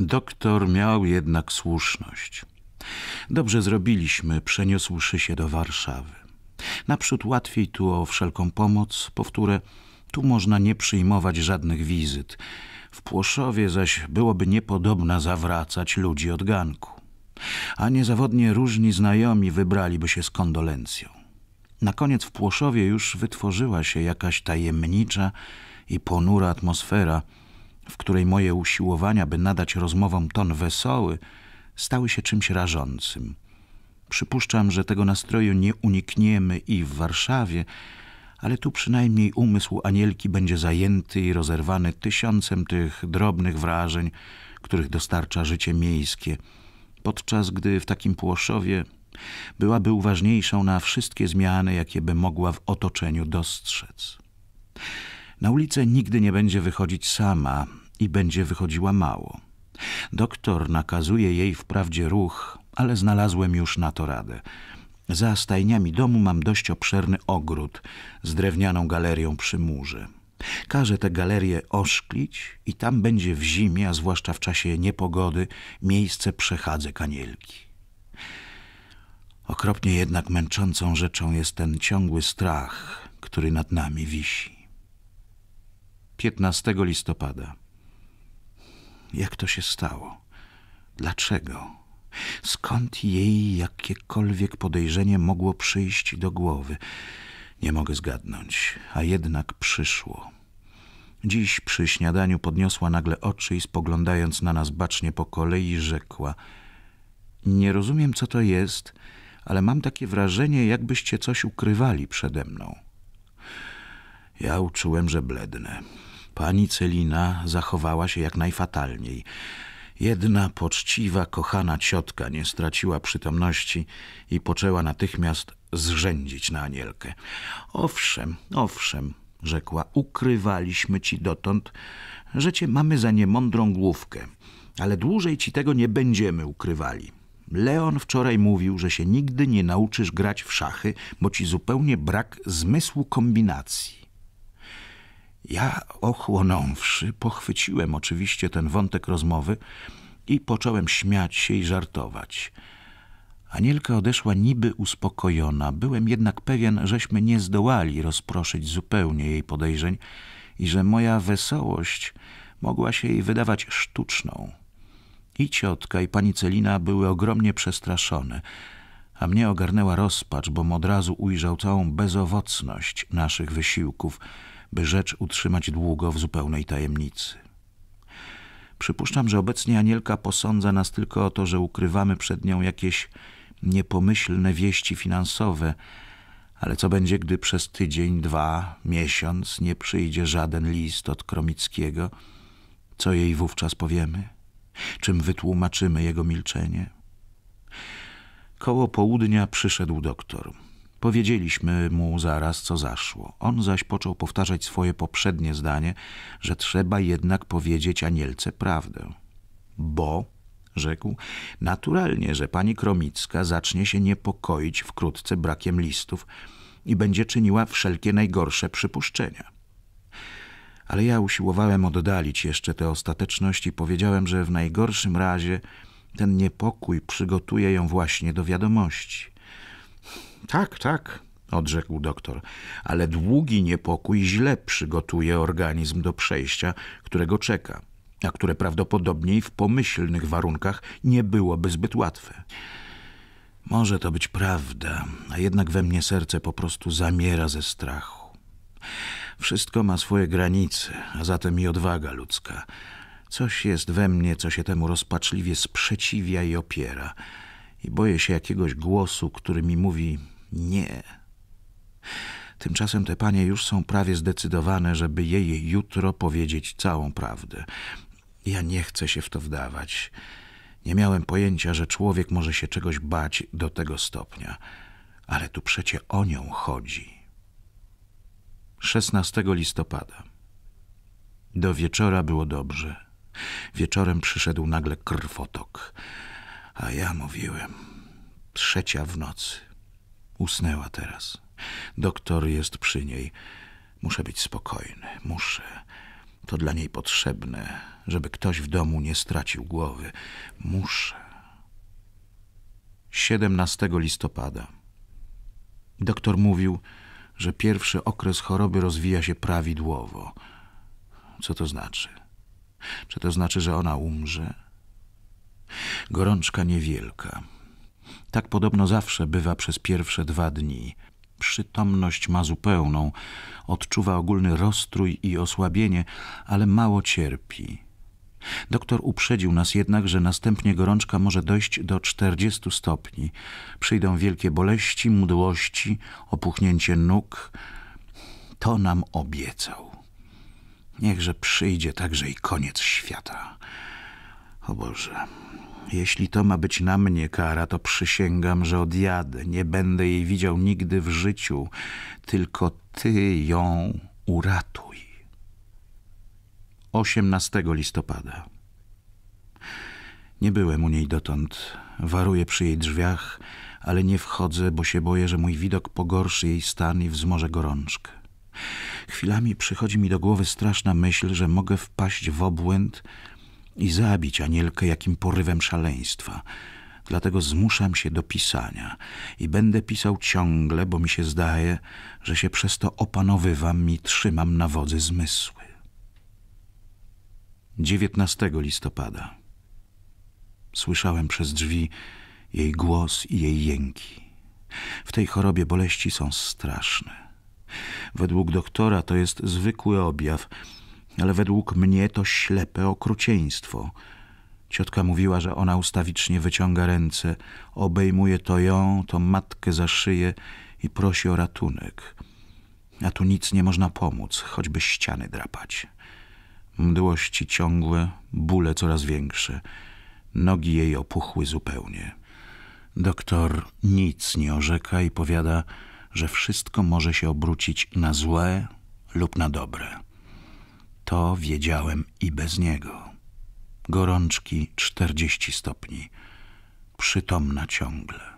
Doktor miał jednak słuszność. Dobrze zrobiliśmy, przeniósłszy się do Warszawy. Naprzód łatwiej tu o wszelką pomoc, powtórę, tu można nie przyjmować żadnych wizyt. W Płoszowie zaś byłoby niepodobna zawracać ludzi od ganku. A niezawodnie różni znajomi wybraliby się z kondolencją. Na koniec w Płoszowie już wytworzyła się jakaś tajemnicza i ponura atmosfera – w której moje usiłowania, by nadać rozmowom ton wesoły, stały się czymś rażącym. Przypuszczam, że tego nastroju nie unikniemy i w Warszawie, ale tu przynajmniej umysł Anielki będzie zajęty i rozerwany tysiącem tych drobnych wrażeń, których dostarcza życie miejskie, podczas gdy w takim Płoszowie byłaby uważniejszą na wszystkie zmiany, jakie by mogła w otoczeniu dostrzec. Na ulicę nigdy nie będzie wychodzić sama i będzie wychodziła mało. Doktor nakazuje jej wprawdzie ruch, ale znalazłem już na to radę. Za stajniami domu mam dość obszerny ogród z drewnianą galerią przy murze. Każę tę galerię oszklić i tam będzie w zimie, a zwłaszcza w czasie niepogody, miejsce przechadze kanielki. Okropnie jednak męczącą rzeczą jest ten ciągły strach, który nad nami wisi. 15 listopada. Jak to się stało? Dlaczego? Skąd jej jakiekolwiek podejrzenie mogło przyjść do głowy? Nie mogę zgadnąć, a jednak przyszło. Dziś przy śniadaniu podniosła nagle oczy i spoglądając na nas bacznie po kolei rzekła Nie rozumiem, co to jest, ale mam takie wrażenie, jakbyście coś ukrywali przede mną. Ja uczułem, że blednę. Pani Celina zachowała się jak najfatalniej. Jedna poczciwa, kochana ciotka nie straciła przytomności i poczęła natychmiast zrzędzić na Anielkę. Owszem, owszem, rzekła, ukrywaliśmy ci dotąd, że cię mamy za niemądrą główkę, ale dłużej ci tego nie będziemy ukrywali. Leon wczoraj mówił, że się nigdy nie nauczysz grać w szachy, bo ci zupełnie brak zmysłu kombinacji. Ja, ochłonąwszy, pochwyciłem oczywiście ten wątek rozmowy i począłem śmiać się i żartować. Anielka odeszła niby uspokojona. Byłem jednak pewien, żeśmy nie zdołali rozproszyć zupełnie jej podejrzeń i że moja wesołość mogła się jej wydawać sztuczną. I ciotka, i pani Celina były ogromnie przestraszone, a mnie ogarnęła rozpacz, bom od razu ujrzał całą bezowocność naszych wysiłków – by rzecz utrzymać długo w zupełnej tajemnicy. Przypuszczam, że obecnie Anielka posądza nas tylko o to, że ukrywamy przed nią jakieś niepomyślne wieści finansowe, ale co będzie, gdy przez tydzień, dwa, miesiąc nie przyjdzie żaden list od Kromickiego? Co jej wówczas powiemy? Czym wytłumaczymy jego milczenie? Koło południa przyszedł doktor. Powiedzieliśmy mu zaraz, co zaszło. On zaś począł powtarzać swoje poprzednie zdanie, że trzeba jednak powiedzieć Anielce prawdę. Bo, rzekł, naturalnie, że pani Kromicka zacznie się niepokoić wkrótce brakiem listów i będzie czyniła wszelkie najgorsze przypuszczenia. Ale ja usiłowałem oddalić jeszcze tę ostateczność i powiedziałem, że w najgorszym razie ten niepokój przygotuje ją właśnie do wiadomości tak, tak, odrzekł doktor, ale długi niepokój źle przygotuje organizm do przejścia, którego czeka, a które prawdopodobniej w pomyślnych warunkach nie byłoby zbyt łatwe. Może to być prawda, a jednak we mnie serce po prostu zamiera ze strachu. Wszystko ma swoje granice, a zatem i odwaga ludzka. Coś jest we mnie, co się temu rozpaczliwie sprzeciwia i opiera. I boję się jakiegoś głosu, który mi mówi nie. Tymczasem te panie już są prawie zdecydowane, żeby jej jutro powiedzieć całą prawdę. Ja nie chcę się w to wdawać. Nie miałem pojęcia, że człowiek może się czegoś bać do tego stopnia. Ale tu przecie o nią chodzi. 16 listopada. Do wieczora było dobrze. Wieczorem przyszedł nagle krwotok. A ja mówiłem, trzecia w nocy. Usnęła teraz. Doktor jest przy niej. Muszę być spokojny, muszę. To dla niej potrzebne, żeby ktoś w domu nie stracił głowy. Muszę. 17 listopada. Doktor mówił, że pierwszy okres choroby rozwija się prawidłowo. Co to znaczy? Czy to znaczy, że ona umrze? Gorączka niewielka tak podobno zawsze bywa przez pierwsze dwa dni. Przytomność ma zupełną, odczuwa ogólny roztrój i osłabienie, ale mało cierpi. Doktor uprzedził nas jednak, że następnie gorączka może dojść do 40 stopni. Przyjdą wielkie boleści, mdłości, opuchnięcie nóg. To nam obiecał. Niechże przyjdzie także i koniec świata. O Boże, jeśli to ma być na mnie kara, to przysięgam, że odjadę. Nie będę jej widział nigdy w życiu. Tylko ty ją uratuj. 18 listopada. Nie byłem u niej dotąd. Waruję przy jej drzwiach, ale nie wchodzę, bo się boję, że mój widok pogorszy jej stan i wzmoże gorączkę. Chwilami przychodzi mi do głowy straszna myśl, że mogę wpaść w obłęd, i zabić Anielkę jakim porywem szaleństwa. Dlatego zmuszam się do pisania i będę pisał ciągle, bo mi się zdaje, że się przez to opanowywam i trzymam na wodzy zmysły. 19 listopada. Słyszałem przez drzwi jej głos i jej jęki. W tej chorobie boleści są straszne. Według doktora to jest zwykły objaw – ale według mnie to ślepe okrucieństwo. Ciotka mówiła, że ona ustawicznie wyciąga ręce, obejmuje to ją, to matkę za szyję i prosi o ratunek. A tu nic nie można pomóc, choćby ściany drapać. Mdłości ciągłe, bóle coraz większe. Nogi jej opuchły zupełnie. Doktor nic nie orzeka i powiada, że wszystko może się obrócić na złe lub na dobre. To wiedziałem i bez niego. Gorączki 40 stopni, przytomna ciągle.